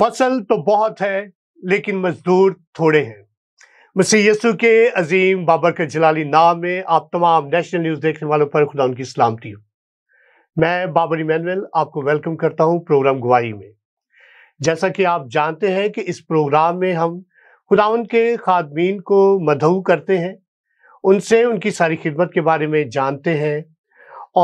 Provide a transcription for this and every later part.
फसल तो बहुत है लेकिन मजदूर थोड़े हैं मसी यसु के अजीम बाबर के जलाली नाम में आप तमाम नेशनल न्यूज़ देखने वालों पर खुदा उनकी सलामती हो मैं बाबर इमैनुअल आपको वेलकम करता हूं प्रोग्राम गुवाही में जैसा कि आप जानते हैं कि इस प्रोग्राम में हम खुदावन के खादमीन को मधु करते हैं उनसे उनकी सारी खिदमत के बारे में जानते हैं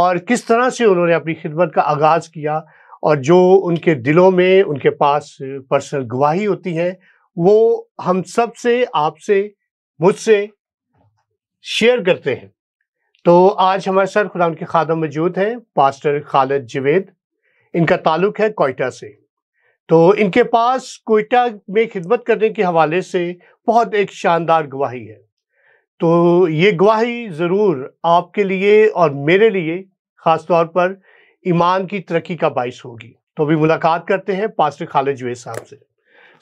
और किस तरह से उन्होंने अपनी खिदमत का आगाज़ किया और जो उनके दिलों में उनके पास पर्सनल गवाही होती है वो हम सब से आपसे मुझसे शेयर करते हैं तो आज हमारे साथ खुदा के खादम मौजूद हैं पास्टर खालिद जवेद इनका ताल्लुक है कोयटा से तो इनके पास कोयटा में खिदमत करने के हवाले से बहुत एक शानदार गवाही है तो ये गवाही ज़रूर आपके लिए और मेरे लिए ख़ास तौर पर ईमान की तरक्की का बाइस होगी तो अभी मुलाकात करते हैं पास्टर खालिद जुवेद साहब से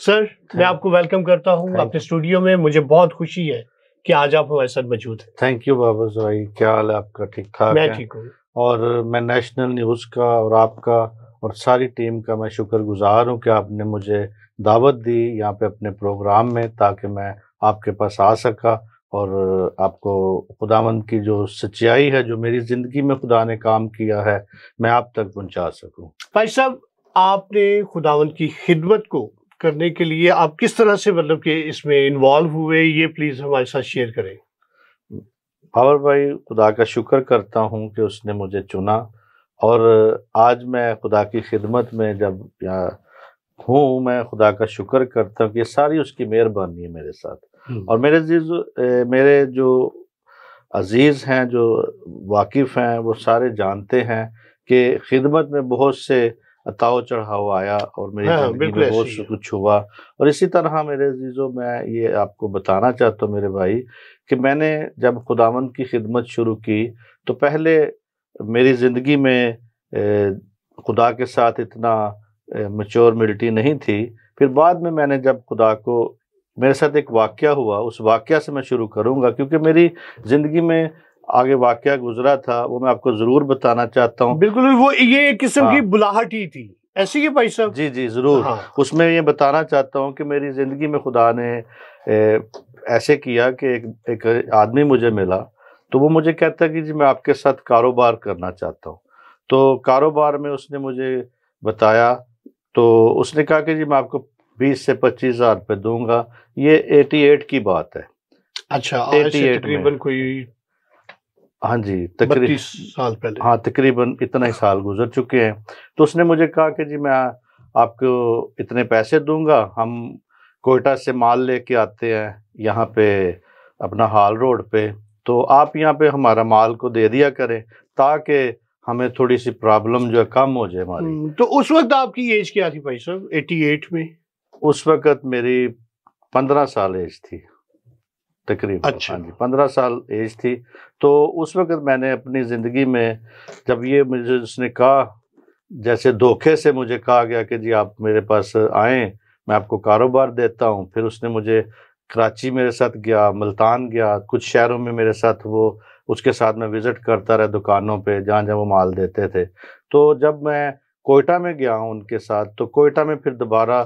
सर मैं आपको वेलकम करता हूँ अपने स्टूडियो में मुझे बहुत खुशी है कि आज आप हमारे साथ मौजूद हैं थैंक यू बाबा जी क्या हाल है आपका ठीक ठाक मैं ठीक हूँ और मैं नेशनल न्यूज़ का और आपका और सारी टीम का मैं शुक्र गुजार हूँ कि आपने मुझे दावत दी यहाँ पे अपने प्रोग्राम में ताकि मैं आपके पास आ सका और आपको खुदावंद की जो सच्चाई है जो मेरी ज़िंदगी में खुदा ने काम किया है मैं आप तक पहुंचा सकूं। भाई साहब आपने खुदावंद की खिदमत को करने के लिए आप किस तरह से मतलब कि इसमें इन्वॉल्व हुए ये प्लीज़ हमारे साथ शेयर करें पावर भाई खुदा का शुक्र करता हूँ कि उसने मुझे चुना और आज मैं खुदा की खिदमत में जब हूँ मैं खुदा का शुक्र करता हूँ कि ये सारी उसकी मेहरबानी है मेरे साथ हम्म। और मेरे जो मेरे जो अजीज़ हैं जो वाकिफ़ हैं वो सारे जानते हैं कि खिदमत में बहुत से अताव चढ़ाव आया और मेरी हाँ, में बहुत से कुछ हुआ और इसी तरह मेरे अजीज़ों मैं ये आपको बताना चाहता हूँ मेरे भाई कि मैंने जब खुदावंद की खिदमत शुरू की तो पहले मेरी ज़िंदगी में खुदा के साथ इतना मचोर मिल्टी नहीं थी फिर बाद में मैंने जब खुदा को मेरे साथ एक वाक्य हुआ उस वाक्य से मैं शुरू करूँगा क्योंकि मेरी ज़िंदगी में आगे वाक्य गुजरा था वो मैं आपको ज़रूर बताना चाहता हूँ बिल्कुल वो ये एक किस्म हाँ। की बुलाहट ही थी ऐसी ही भाई साहब जी जी ज़रूर हाँ। उसमें ये बताना चाहता हूँ कि मेरी ज़िंदगी में खुदा ने ए, ऐसे किया कि एक एक आदमी मुझे मिला तो वो मुझे कहता कि जी मैं आपके साथ कारोबार करना चाहता हूँ तो कारोबार में उसने मुझे बताया तो उसने कहा कि जी मैं आपको बीस से पच्चीस हजार रुपये दूंगा ये एटी एट की बात है अच्छा तकरीबन कोई हाँ जी तकरीबन साल पहले हाँ तकरीबन इतना ही साल गुजर चुके हैं तो उसने मुझे कहा कि जी मैं आपको इतने पैसे दूंगा हम कोयटा से माल लेके आते हैं यहाँ पे अपना हाल रोड पे तो आप यहाँ पे हमारा माल को दे दिया करें ताकि हमें थोड़ी सी प्रॉब्लम जो है कम हो जाए हमारी हम्म, तो उस वक्त आपकी एज क्या थी भाई साहब 88 में उस वक़्त मेरी पंद्रह साल एज थी तकरीबन अच्छा हाँ जी पंद्रह साल एज थी तो उस वक़्त मैंने अपनी ज़िंदगी में जब ये मुझे उसने कहा जैसे धोखे से मुझे कहा गया कि जी आप मेरे पास आएँ मैं आपको कारोबार देता हूँ फिर उसने मुझे कराची मेरे साथ गया मुल्तान गया कुछ शहरों में मेरे साथ वो उसके साथ मैं विज़िट करता रहा दुकानों पे जहाँ जहाँ वो माल देते थे तो जब मैं कोयटा में गया हूँ उनके साथ तो कोयटा में फिर दोबारा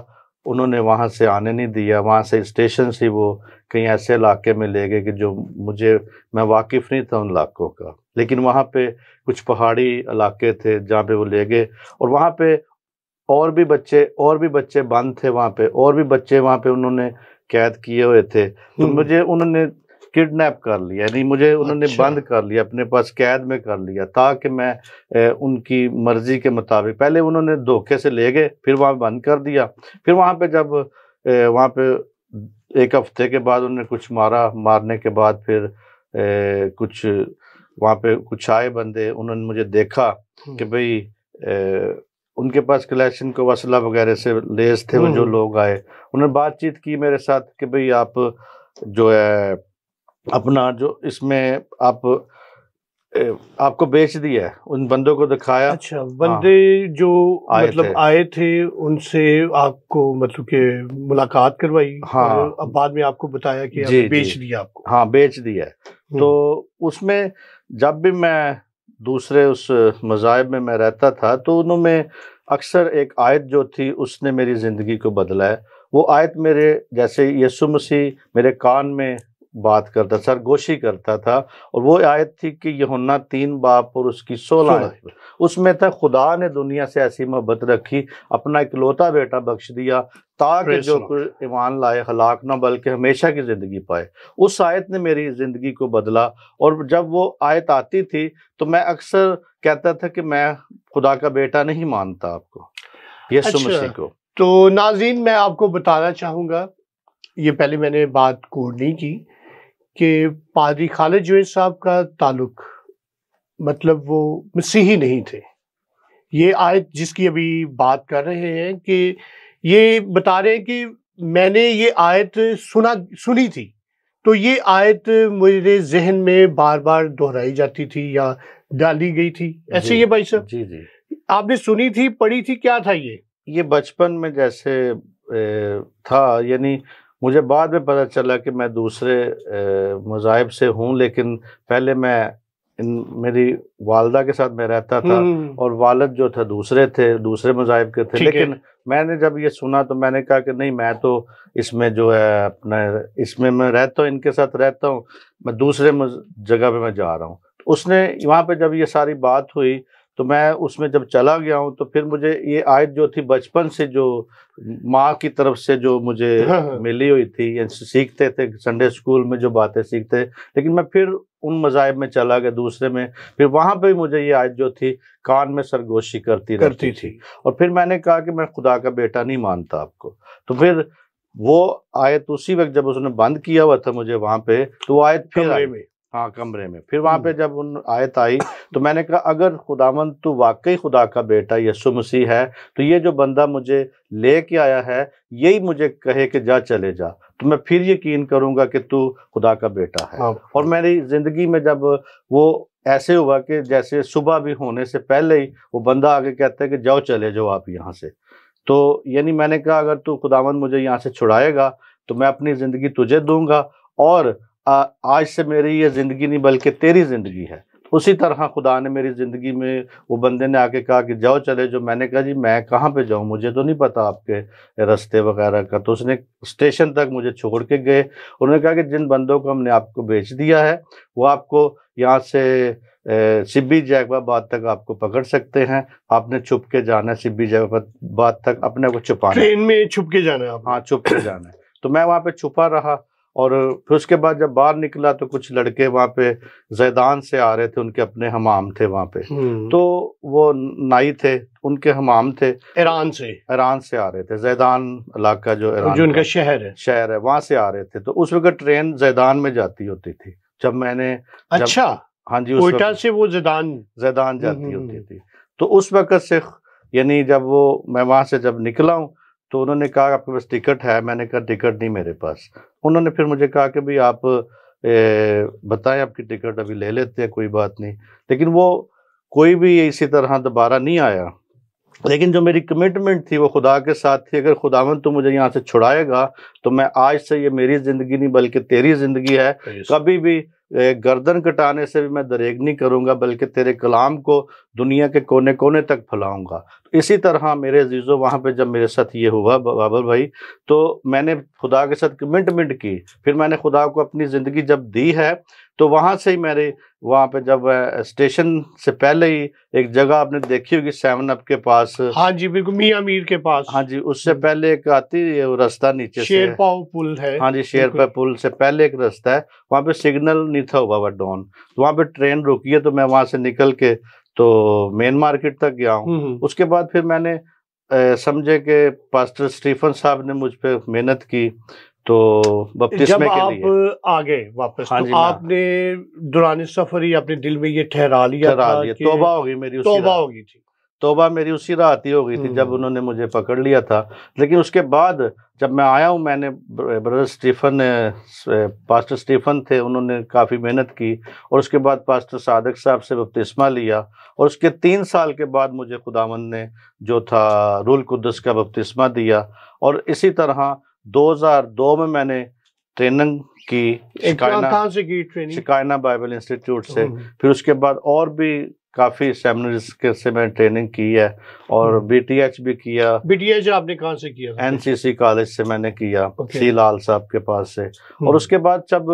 उन्होंने वहाँ से आने नहीं दिया वहाँ से स्टेशन से वो कहीं ऐसे इलाके में ले गए कि जो मुझे मैं वाकिफ़ नहीं था उन इलाकों का लेकिन वहाँ पे कुछ पहाड़ी इलाके थे जहाँ पे वो ले गए और वहाँ पे और भी बच्चे और भी बच्चे बंद थे वहाँ पे और भी बच्चे वहाँ पे उन्होंने कैद किए हुए थे तो हम्म। मुझे उन्होंने किडनैप कर लिया यानी मुझे उन्होंने अच्छा। बंद कर लिया अपने पास कैद में कर लिया ताकि मैं ए, उनकी मर्जी के मुताबिक पहले उन्होंने धोखे से ले गए फिर वहाँ बंद कर दिया फिर वहाँ पे जब ए, वहाँ पे एक हफ्ते के बाद उन्होंने कुछ मारा मारने के बाद फिर ए, कुछ वहाँ पे कुछ आए बंदे उन्होंने मुझे देखा कि हम्म। भाई उनके पास कलेक्शन को वसला वगैरह से लेस थे वो जो हम्म। लोग आए उन्होंने बातचीत की मेरे साथ कि भाई आप जो है अपना जो इसमें आप आपको बेच दिया है उन बंदों को दिखाया अच्छा हाँ। बंदे हाँ, जो आए मतलब थे। आए थे उनसे आपको मतलब के मुलाकात करवाई हाँ अब बाद में आपको बताया कि जी, बेच जी, दिया आपको हाँ बेच दिया हम्म। तो उसमें जब भी मैं दूसरे उस मज़ाहब में मैं रहता था तो उन्होंने अक्सर एक आयत जो थी उसने मेरी ज़िंदगी को बदला है वो आयत मेरे जैसे यसु मसीह मेरे कान में बात करता सरगोशी करता था और वो आयत थी कि यहुन्ना तीन बाप और उसकी सोलह उसमें था खुदा ने दुनिया से ऐसी मोहब्बत रखी अपना इकलौता बेटा बख्श दिया ताकि जो ईमान लाए हलाक ना बल्कि हमेशा की ज़िंदगी पाए उस आयत ने मेरी ज़िंदगी को बदला और जब वो आयत आती थी तो मैं अक्सर कहता था कि मैं खुदा का बेटा नहीं मानता आपको ये अच्छा, को तो नाजीन मैं आपको बताना चाहूँगा ये पहले मैंने बात कोड नहीं की कि पादरी खालिद जुवेद साहब का ताल्लुक मतलब वो मसीही नहीं थे ये आयत जिसकी अभी बात कर रहे हैं कि ये बता रहे हैं कि मैंने ये आयत सुना सुनी थी तो ये आयत मेरे जहन में बार बार दोहराई जाती थी या डाली गई थी ऐसे ये भाई साहब जी जी आपने सुनी थी पढ़ी थी क्या था ये ये बचपन में जैसे था यानी मुझे बाद में पता चला कि मैं दूसरे मज़ाहब से हूँ लेकिन पहले मैं इन मेरी वालदा के साथ मैं रहता था हम्म। और वालद जो था दूसरे थे दूसरे मजाहब के थे लेकिन मैंने जब ये सुना तो मैंने कहा कि नहीं मैं तो इसमें जो है अपना इसमें मैं रहता हूँ इनके साथ रहता हूँ मैं दूसरे जगह पे मैं जा रहा हूँ उसने वहाँ पे जब ये सारी बात हुई तो मैं उसमें जब चला गया हूँ तो फिर मुझे ये आयत जो थी बचपन से जो माँ की तरफ से जो मुझे हाँ, हाँ। मिली हुई थी सीखते थे संडे स्कूल में जो बातें सीखते लेकिन मैं फिर उन मजाहब में चला गया दूसरे में फिर वहाँ पे मुझे ये आयत जो थी कान में सरगोशी करती करती थी।, थी और फिर मैंने कहा कि मैं खुदा का बेटा नहीं मानता आपको तो फिर वो आयत उसी वक्त जब उसने बंद किया हुआ था मुझे वहाँ पे तो वो आयत फिर आई हाँ कमरे में फिर वहाँ पे हम्म। जब उन आयत आई तो मैंने कहा अगर खुदावंद तो वाकई खुदा का बेटा यसु मसीह है तो ये जो बंदा मुझे ले के आया है यही मुझे कहे कि जा चले जा तो मैं फिर यकीन करूँगा कि तू खुदा का बेटा है हाँ। और मेरी ज़िंदगी में जब वो ऐसे हुआ कि जैसे सुबह भी होने से पहले ही वो बंदा आगे कहता है कि जाओ चले जाओ आप यहाँ से तो यानी मैंने कहा अगर तू खुदावंद मुझे यहाँ से छुड़ाएगा तो मैं अपनी ज़िंदगी तुझे दूंगा और आज से मेरी ये ज़िंदगी नहीं बल्कि तेरी ज़िंदगी है उसी तरह खुदा ने मेरी ज़िंदगी में वो बंदे ने आके कहा कि जाओ चले जो मैंने कहा जी मैं कहाँ पे जाऊँ मुझे तो नहीं पता आपके रास्ते वगैरह का तो उसने स्टेशन तक मुझे छोड़ के गए उन्होंने कहा कि जिन बंदों को हमने आपको बेच दिया है वो आपको यहाँ से सिब्बी जैकबाबाद तक आपको पकड़ सकते हैं आपने छुप के जाना है सिब्बी जैकबाबाद तक अपने को छुपाना ट्रेन में छुप के जाना है हाँ छुप के जाना है तो मैं वहाँ पर छुपा रहा और फिर उसके बाद जब बाहर निकला तो कुछ लड़के वहाँ पे जैदान से आ रहे थे उनके अपने हमाम थे वहाँ पे हम्म। तो वो नाई थे उनके हमाम थे ईरान से ईरान से आ रहे थे जैदान इलाका जो ईरान जो उनका शहर है शहर है वहाँ से आ रहे थे तो उस वक्त ट्रेन जैदान में जाती होती थी जब मैंने अच्छा हाँ जी कोयटा से वो जैदान जैदान जाती हम्म, हम्म, होती थी तो उस वक्त से यानी जब वो मैं वहाँ से जब निकला हूँ तो उन्होंने कहा आपके पास टिकट है मैंने कहा टिकट नहीं मेरे पास उन्होंने फिर मुझे कहा कि भाई आप ए, बताएं आपकी टिकट अभी ले लेते हैं कोई बात नहीं लेकिन वो कोई भी इसी तरह दोबारा नहीं आया लेकिन जो मेरी कमिटमेंट थी वो खुदा के साथ थी अगर खुदावन तो मुझे यहाँ से छुड़ाएगा तो मैं आज से ये मेरी ज़िंदगी नहीं बल्कि तेरी ज़िंदगी है कभी भी गर्दन कटाने से भी मैं दरेग नहीं करूँगा बल्कि तेरे कलाम को दुनिया के कोने कोने तक फैलाऊँगा इसी तरह मेरे अजीज़ों वहाँ पे जब मेरे साथ ये हुआ बाबर भाई तो मैंने खुदा के साथ कमिटमेंट की फिर मैंने खुदा को अपनी ज़िंदगी जब दी है तो वहाँ से ही मेरे वहाँ पे जब स्टेशन से पहले ही एक जगह आपने देखी होगी सेवन अप के पास हाँ जी बिल्कुल मियाँ मीर के पास हाँ जी उससे हम्म। पहले एक आती है रास्ता नीचे शेर पाव पुल है हाँ जी शेर पाव पुल से पहले एक रास्ता है वहाँ पे सिग्नल नहीं था हुआ हुआ डॉन तो वहाँ पे ट्रेन रुकी है तो मैं वहाँ से निकल के तो मेन मार्केट तक गया हूँ हम्म, हम्म। उसके बाद फिर मैंने समझे कि पास्टर स्टीफन साहब ने मुझ पर मेहनत की तो जब के आप लिए। आ गए वापस हाँ तो आपने दौरान सफर ही अपने दिल में ये ठहरा लिया ठहरा लिया तोबा होगी मेरी तोबा होगी थी तोबा मेरी उसी रात ही हो गई थी जब हम्म। उन्होंने मुझे पकड़ लिया था लेकिन उसके बाद जब मैं आया हूँ मैंने ब्रदर स्टीफन पास्टर स्टीफन थे उन्होंने काफ़ी मेहनत की और उसके बाद पास्टर सादक साहब से बपतिस्मा लिया और उसके तीन साल के बाद मुझे खुदावन ने जो था रूल कुदस का बपतिस्मा दिया और इसी तरह 2002 में मैंने ट्रेनिंग की शिकायना से की ट्रेनिंग शिकायना बाइबल इंस्टीट्यूट से फिर उसके बाद और भी काफ़ी सेमिनर्स के से मैंने ट्रेनिंग की है और बीटीएच भी किया बीटीएच आपने कहाँ से किया एनसीसी कॉलेज से मैंने किया सी लाल साहब के पास से और उसके बाद जब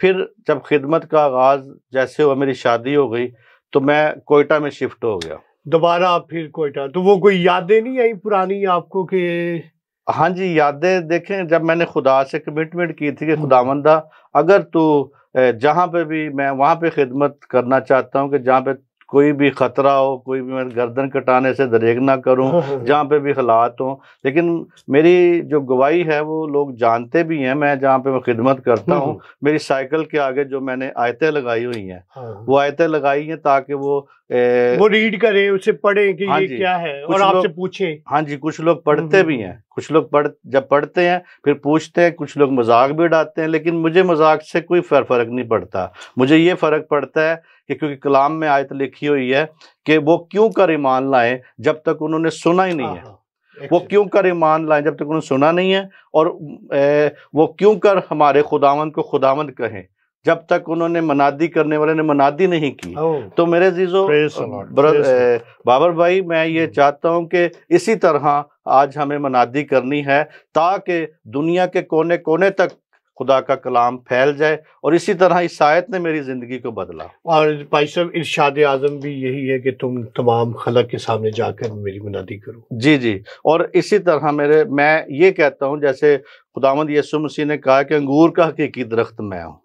फिर जब खिदमत का आगाज़ जैसे हुआ मेरी शादी हो गई तो मैं कोयटा में शिफ्ट हो गया दोबारा फिर कोयटा तो वो कोई यादें नहीं आई पुरानी आपको कि हाँ जी यादें देखें जब मैंने खुदा से कमिटमेंट की थी कि हम्म। खुदावंदा अगर तू जहाँ पे भी मैं वहाँ पे खिदमत करना चाहता हूँ कि जहाँ पे कोई भी ख़तरा हो कोई भी मैं गर्दन कटाने से दरेग ना करूँ जहाँ पे भी हालात हों लेकिन मेरी जो गवाही है वो लोग जानते भी हैं मैं जहाँ पे मैं खिदमत करता हूँ हम्म। मेरी साइकिल के आगे जो मैंने आयतें लगाई हुई हैं हाँ। वो आयतें लगाई हैं ताकि वो वो रीड करें उसे पढ़ें कि हाँ ये क्या है और आपसे पूछें हाँ जी कुछ लोग पढ़ते हम्म, हम्म। भी हैं कुछ लोग पढ़ जब पढ़ते हैं फिर पूछते हैं कुछ लोग मजाक भी उड़ाते हैं लेकिन मुझे मजाक से कोई फ़र्क नहीं पड़ता मुझे ये फ़र्क पड़ता है कि क्योंकि कलाम में आयत लिखी हुई है कि वो क्यों कर ईमान लाए जब तक उन्होंने सुना ही नहीं है वो क्यों कर ईमान लाएं जब तक उन्होंने सुना नहीं है और वो क्यों कर हमारे खुदावंद को खुदावंद कहें जब तक उन्होंने मनादी करने वाले ने मनादी नहीं की तो मेरे जीजो बाबर भाई मैं ये हम्म। चाहता हूँ कि इसी तरह आज हमें मनादी करनी है ताकि दुनिया के कोने कोने तक खुदा का कलाम फैल जाए और इसी तरह इस आयत ने मेरी ज़िंदगी को बदला और भाई साहब इर्शाद आज़म भी यही है कि तुम तमाम खला के सामने जाकर मेरी मुनादी करो जी जी और इसी तरह मेरे मैं ये कहता हूँ जैसे खुदामद यसु मसीह ने कहा कि अंगूर का हकीकी दरख्त मैं हूँ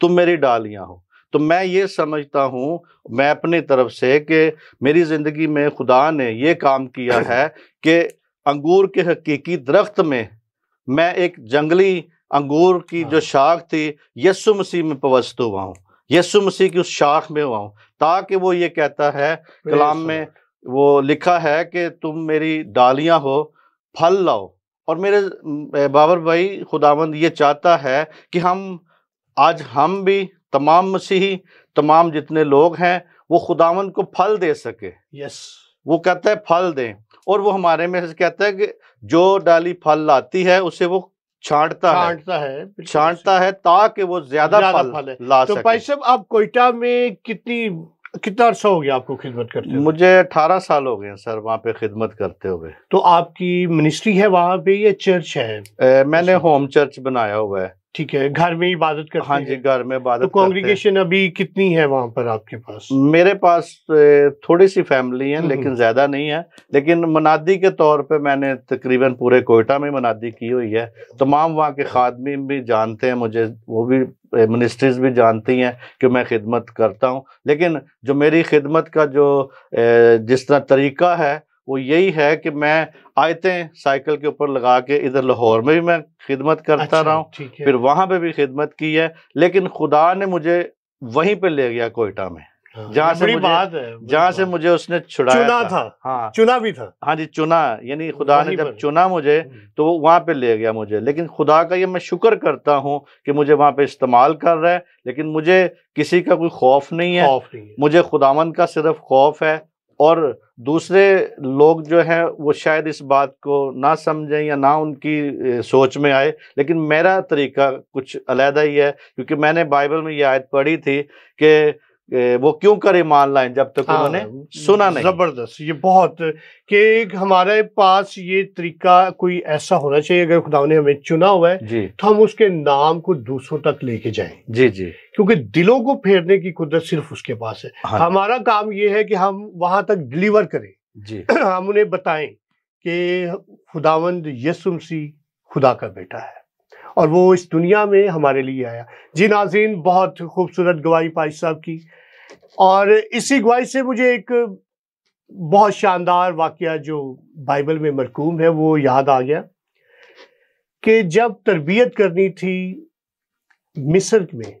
तुम मेरी डालियाँ हो तो मैं ये समझता हूँ मैं अपनी तरफ से कि मेरी ज़िंदगी में खुदा ने यह काम किया है कि अंगूर के हकीकी दरख्त में मैं एक जंगली अंगूर की जो हाँ। शाख थी यसु मसीह में पवस्त हुआ हूँ यसु मसीह की उस शाख में हुआ हूँ ताकि वो ये कहता है कलाम में वो लिखा है कि तुम मेरी डालियाँ हो फल लाओ और मेरे बाबर भाई खुदावंद ये चाहता है कि हम आज हम भी तमाम मसीही तमाम जितने लोग हैं वो खुदावन को फल दे सके यस वो कहता है फल दें और वो हमारे में से कहता है कि जो डाली फल लाती है उसे वो छांटता छांटता है छांटता है, है ताकि वो ज्यादा फल, फल ला तो भाई साहब आप कोयटा में कितनी कितना अर्सा हो गया आपको खिदमत करते मुझे अठारह साल हो गए सर वहाँ पे खिदमत करते हुए तो आपकी मिनिस्ट्री है वहाँ पे ये चर्च है ए, मैंने होम चर्च बनाया हुआ है ठीक है घर में इबादत करते हाँ जी घर में इबादत तो कॉन्ग्रीगेशन अभी कितनी है वहाँ पर आपके पास मेरे पास थोड़ी सी फैमिली है लेकिन ज़्यादा नहीं है लेकिन मनादी के तौर पे मैंने तकरीबन पूरे कोयटा में मनादी की हुई है तमाम वहाँ के खादमी भी जानते हैं मुझे वो भी मिनिस्ट्रीज भी जानती हैं कि मैं खिदमत करता हूँ लेकिन जो मेरी खिदमत का जो जिस तरह तरीका है वो यही है कि मैं आयतें साइकिल के ऊपर लगा के इधर लाहौर में भी मैं खिदमत करता अच्छा, रहा हूँ फिर वहाँ पे भी खिदमत की है लेकिन खुदा ने मुझे वहीं पे ले गया कोयटा में हाँ, जहाँ से बात है जहाँ से मुझे उसने छुड़ाया चुना था, था हाँ चुना भी था हाँ जी चुना यानी खुदा ने जब चुना मुझे हम्म। तो वो वहाँ पे ले गया मुझे लेकिन खुदा का ये मैं शुक्र करता हूँ कि मुझे वहाँ पे इस्तेमाल कर रहा है लेकिन मुझे किसी का कोई खौफ नहीं है, मुझे खुदावन का सिर्फ खौफ है और दूसरे लोग जो हैं वो शायद इस बात को ना समझें या ना उनकी सोच में आए लेकिन मेरा तरीका कुछ अलहदा ही है क्योंकि मैंने बाइबल में ये आयत पढ़ी थी कि वो क्यों करे मान लाइन जब तक हाँ, उन्होंने सुना नहीं जबरदस्त ये बहुत कि हमारे पास ये तरीका कोई ऐसा होना चाहिए अगर खुदा ने हमें चुना हुआ है तो हम उसके नाम को दूसरों तक लेके जाएं जी जी क्योंकि दिलों को फेरने की कुदरत सिर्फ उसके पास है हाँ, हमारा काम ये है कि हम वहां तक डिलीवर करें जी हम उन्हें बताएं कि खुदावंद यसुमसी खुदा का बेटा है और वो इस दुनिया में हमारे लिए आया जी नाजीन बहुत खूबसूरत गवाही पाई साहब की और इसी गवाही से मुझे एक बहुत शानदार वाक़ जो बाइबल में मरकूम है वो याद आ गया कि जब तरबियत करनी थी मिस्र में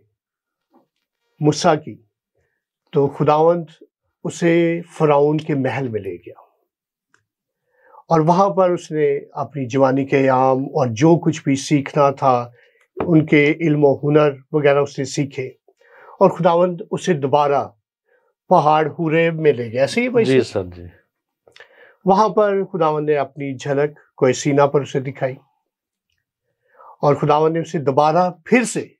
मुसा की तो खुदावंत उसे फ़राउन के महल में ले गया और वहाँ पर उसने अपनी जवानी के आम और जो कुछ भी सीखना था उनके इल्म हुनर वगैरह उसने सीखे और खुदावंद उसे दोबारा पहाड़ हुरे में ले गया ही भाई जी सर जी वहाँ पर खुदावंद ने अपनी झलक को सीना पर उसे दिखाई और खुदावन ने उसे दोबारा फिर से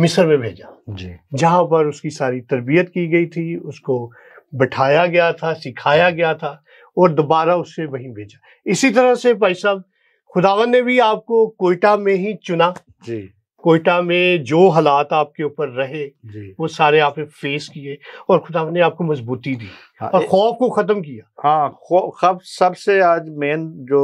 मिस्र में भेजा जी जहाँ पर उसकी सारी तरबियत की गई थी उसको बैठाया गया था सिखाया गया था और दोबारा उसे वहीं भेजा इसी तरह से भाई साहब खुदावन ने भी आपको कोयटा में ही चुना जी कोयटा में जो हालात आपके ऊपर रहे वो सारे आपने फेस किए और खुदा ने आपको मजबूती दी हाँ, और खौफ को ख़त्म किया हाँ खब सबसे आज मेन जो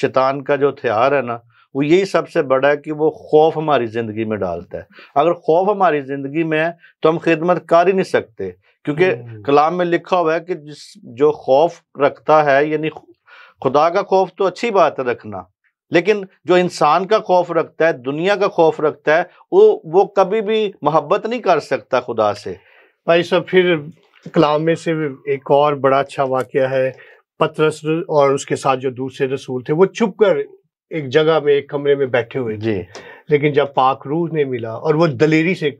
शैतान का जो हथियार है ना वो यही सबसे बड़ा है कि वो खौफ हमारी ज़िंदगी में डालता है अगर खौफ हमारी ज़िंदगी में है तो हम खिदमत कर ही नहीं सकते क्योंकि हम्म। कलाम में लिखा हुआ है कि जिस जो खौफ रखता है यानी खुदा का खौफ तो अच्छी बात है रखना लेकिन जो इंसान का खौफ रखता है दुनिया का खौफ रखता है वो वो कभी भी मोहब्बत नहीं कर सकता खुदा से भाई साहब फिर कलाम में से एक और बड़ा अच्छा वाक्य है पतरस और उसके साथ जो दूसरे रसूल थे वो छुप कर एक जगह में एक कमरे में बैठे हुए थे लेकिन जब पाक रूह ने मिला और वो दलेरी से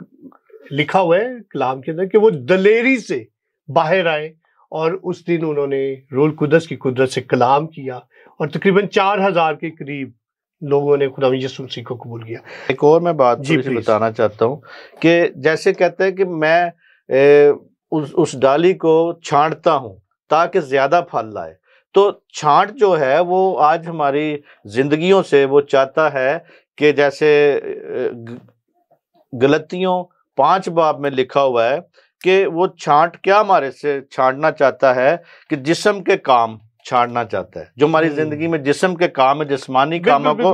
लिखा हुआ है कलाम के अंदर कि वो दलेरी से बाहर आए और उस दिन उन्होंने रोल कुदस की कुदरत से कलाम किया और तकरीबन चार हज़ार के करीब लोगों ने खुदा यसु को कबूल किया एक और मैं बात जी बताना चाहता हूँ कि जैसे कहते हैं कि मैं ए, उस उस डाली को छांटता हूँ ताकि ज़्यादा फल लाए तो छांट जो है वो आज हमारी जिंदगियों से वो चाहता है कि जैसे गलतियों पांच बाब में लिखा हुआ है कि वो छांट क्या हमारे से छांटना चाहता है कि जिसम के काम छाड़ना चाहता है जो हमारी हम्म। जिंदगी में जिसम के काम है जिसमानी कामों को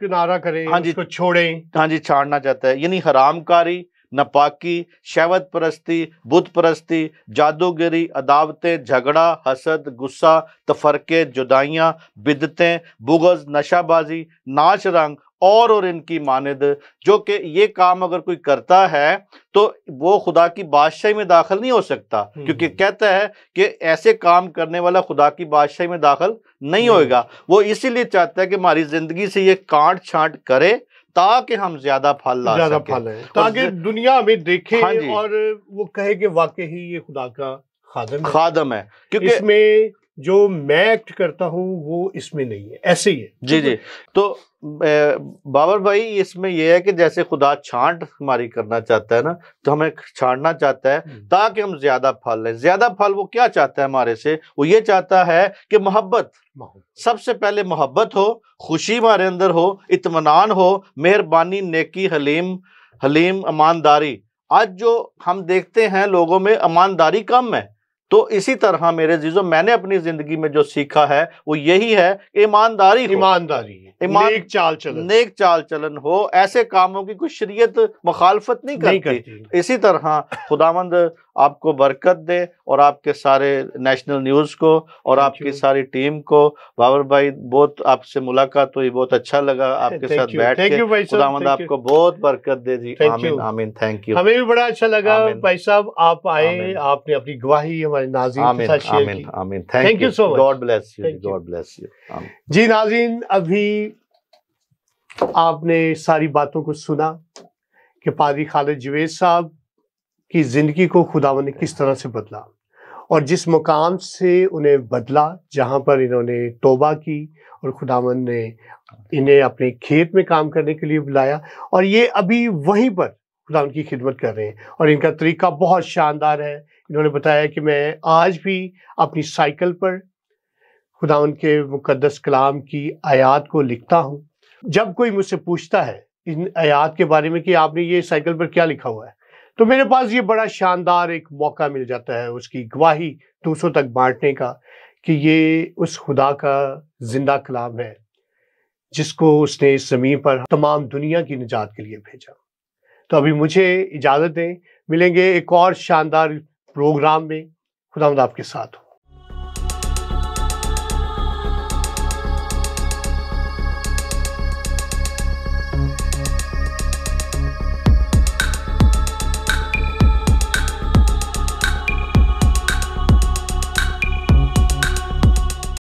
किनारा करें हाँ जी छोड़े हाँ जी छाड़ना चाहता है यानी हरामकारी नपाकी शैवत परस्ती बुद्ध परस्ती जादूगरी अदावतें झगड़ा हसद गुस्सा तफरके जुदाइयाँ बिदतें बुगज नशाबाजी नाच रंग और और इनकी मानद जो कि ये काम अगर कोई करता है तो वो खुदा की बादशाही में दाखिल नहीं हो सकता हम्म, क्योंकि हम्म। कहता है कि ऐसे काम करने वाला खुदा की बादशाही में दाखिल नहीं हम्म। होएगा वो इसीलिए चाहता है कि हमारी जिंदगी से ये कांट छांट करे ताकि हम ज्यादा फल ला ज्यादा फल है ताकि दुनिया में देखे हाँ और वो कहे कि वाकई ही ये खुदा का खादम है। खादम है क्योंकि इसमें जो मैं एक्ट करता हूँ वो इसमें नहीं है ऐसे ही है जी जी तो बाबर भाई इसमें यह है कि जैसे खुदा छांट हमारी करना चाहता है ना तो हमें छांटना चाहता है हम्म। ताकि हम ज्यादा फल लें ज्यादा फल वो क्या चाहता है हमारे से वो ये चाहता है कि मोहब्बत सबसे पहले मोहब्बत हो खुशी हमारे अंदर हो इतमान हो मेहरबानी नेकी हलीम हलीम ईमानदारी आज जो हम देखते हैं लोगों में ईमानदारी कम है तो इसी तरह मेरे जीजो मैंने अपनी जिंदगी में जो सीखा है वो यही है ईमानदारी ईमानदारी ईमान नेक चाल चलन नेक चाल चलन हो ऐसे कामों की कोई शरीयत मुखालफत नहीं करती, नहीं करती। इसी तरह खुदामंद आपको बरकत दे और आपके सारे नेशनल न्यूज़ को और आपकी सारी टीम को बाबर भाई बहुत आपसे मुलाकात हुई बहुत अच्छा लगा आपके साथ बैठ के खुदावंद आपको बहुत बरकत दे दी आमीन आमीन थैंक यू हमें भी बड़ा अच्छा लगा भाई साहब आप आए आपने अपनी गवाही हमारे नाजीन के साथ शेयर की आमीन thank you so much God bless you God bless you जी नाजीन अभी आपने सारी बातों को सुना कि पादी खालिद जवेद साहब कि ज़िंदगी को खुदा ने किस तरह से बदला और जिस मुकाम से उन्हें बदला जहाँ पर इन्होंने तोबा की और खुदावन ने इन्हें अपने खेत में काम करने के लिए बुलाया और ये अभी वहीं पर खुदा उनकी खिदमत कर रहे हैं और इनका तरीका बहुत शानदार है इन्होंने बताया कि मैं आज भी अपनी साइकिल पर खुदा उनके मुकदस कलाम की आयात को लिखता हूँ जब कोई मुझसे पूछता है इन आयात के बारे में कि आपने ये साइकिल पर क्या लिखा हुआ है तो मेरे पास ये बड़ा शानदार एक मौका मिल जाता है उसकी गवाही दूसरों तक बांटने का कि ये उस खुदा का जिंदा कलाम है जिसको उसने इस ज़मीन पर तमाम दुनिया की निजात के लिए भेजा तो अभी मुझे इजाज़त दें मिलेंगे एक और शानदार प्रोग्राम में खुदा आपके साथ हो